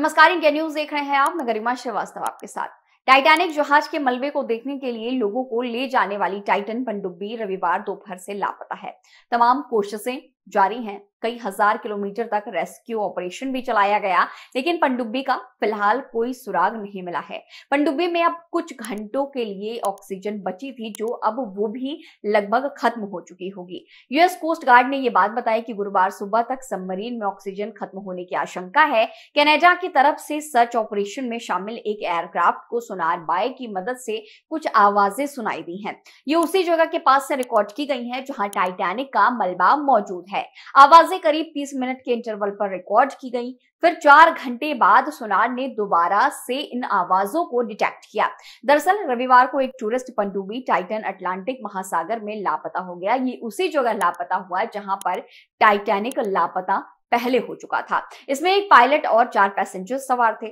नमस्कार India news देख रहे हैं आप मैं गरिमा श्रीवास्तव आपके साथ टाइटैनिक जहाज के मलबे को देखने के लिए लोगों को ले जाने वाली टाइटन पनडुब्बी रविवार दोपहर से लापता है तमाम कोशिशें जारी हैं कई हजार किलोमीटर तक रेस्क्यू ऑपरेशन भी चलाया गया लेकिन पंडुब्बी का फिलहाल कोई सुराग नहीं मिला है पंडुब्बी में अब कुछ घंटों के लिए ऑक्सीजन बची थी जो अब वो भी लगभग खत्म हो चुकी होगी यूएस कोस्ट गार्ड ने ये बात बताई कि गुरुवार सुबह तक सबमरीन में ऑक्सीजन खत्म होने की आशंका है कैनेडा की तरफ से सर्च ऑपरेशन में शामिल एक एयरक्राफ्ट को सोनार बाय की मदद से कुछ आवाजें सुनाई दी हैं ये उसी जगह के पास से रिकॉर्ड की गई है जहां टाइटैनिक का मलबा मौजूद है है आवाजें करीब 30 मिनट के इंटरवल पर रिकॉर्ड की गई फिर चार घंटे बाद सोनार ने दोबारा से इन आवाजों को डिटेक्ट किया दरअसल रविवार को एक टूरिस्ट पंडुबी टाइटन अटलांटिक महासागर में लापता हो गया ये उसी जगह लापता हुआ जहां पर टाइटैनिक लापता पहले हो चुका था इसमें एक पायलट और चार पैसेंजर्स सवार थे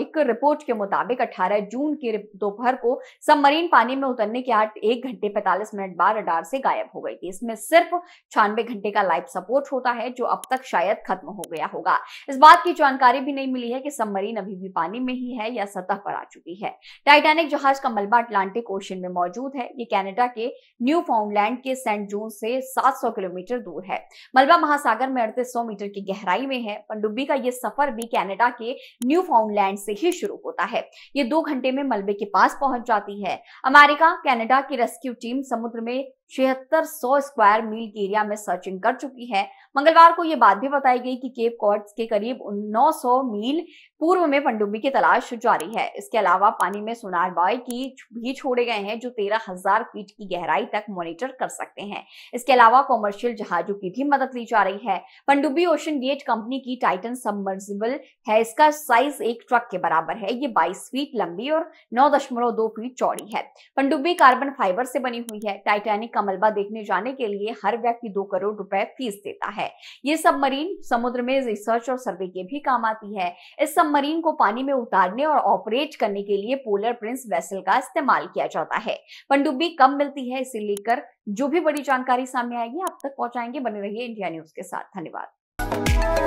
एक रिपोर्ट के मुताबिक 18 जून की दोपहर को सबमरीन पानी में उतरने के आठ एक घंटे 45 मिनट बाद रडार से गायब हो गई थी इसमें सिर्फ छानबे घंटे का लाइफ सपोर्ट होता है जो अब तक शायद खत्म हो गया होगा इस बात की जानकारी भी नहीं मिली है कि सबमरीन अभी भी पानी में ही है या सतह पर आ चुकी है टाइटेनिक जहाज का मलबा अटलांटिक ओशन में मौजूद है ये कैनेडा के न्यू फाउंडलैंड के सेंट जून से सात किलोमीटर दूर है मलबा महासागर में अड़तीस मीटर किलोमीटर की गहराई में है पनडुब्बी का ये सफर भी कैनेडा के न्यू फाउंडलैंड से ही शुरू होता है ये दो घंटे में मलबे के पास पहुंच जाती है अमेरिका कैनेडा की रेस्क्यू टीम समुद्र में छिहत्तर सौ स्क्वायर मील के एरिया में सर्चिंग कर चुकी है मंगलवार को यह बात भी बताई गई कि केप कॉर्ड के करीब 900 मील पूर्व में पंडुबी की तलाश जारी है इसके अलावा पानी में सुनार बॉय की भी छोड़े गए हैं जो तेरह हजार फीट की गहराई तक मॉनिटर कर सकते हैं इसके अलावा कॉमर्शियल जहाजों की भी मदद ली जा रही है पंडुबी ओशन गेट कंपनी की टाइटन सबमर्सिबल है इसका साइज एक ट्रक के बराबर है ये बाईस फीट लंबी और नौ फीट चौड़ी है पंडुबी कार्बन फाइबर से बनी हुई है टाइटेनिक मलबा देखने जाने के लिए हर व्यक्ति दो करोड़ रुपए फीस देता है ये मरीन समुद्र में रिसर्च और सर्वे के भी काम आती है इस सब मरीन को पानी में उतारने और ऑपरेट करने के लिए पोलर प्रिंस वेसल का इस्तेमाल किया जाता है पनडुब्बी कम मिलती है इसे लेकर जो भी बड़ी जानकारी सामने आएगी आप तक पहुंचाएंगे बने रहिए इंडिया न्यूज के साथ धन्यवाद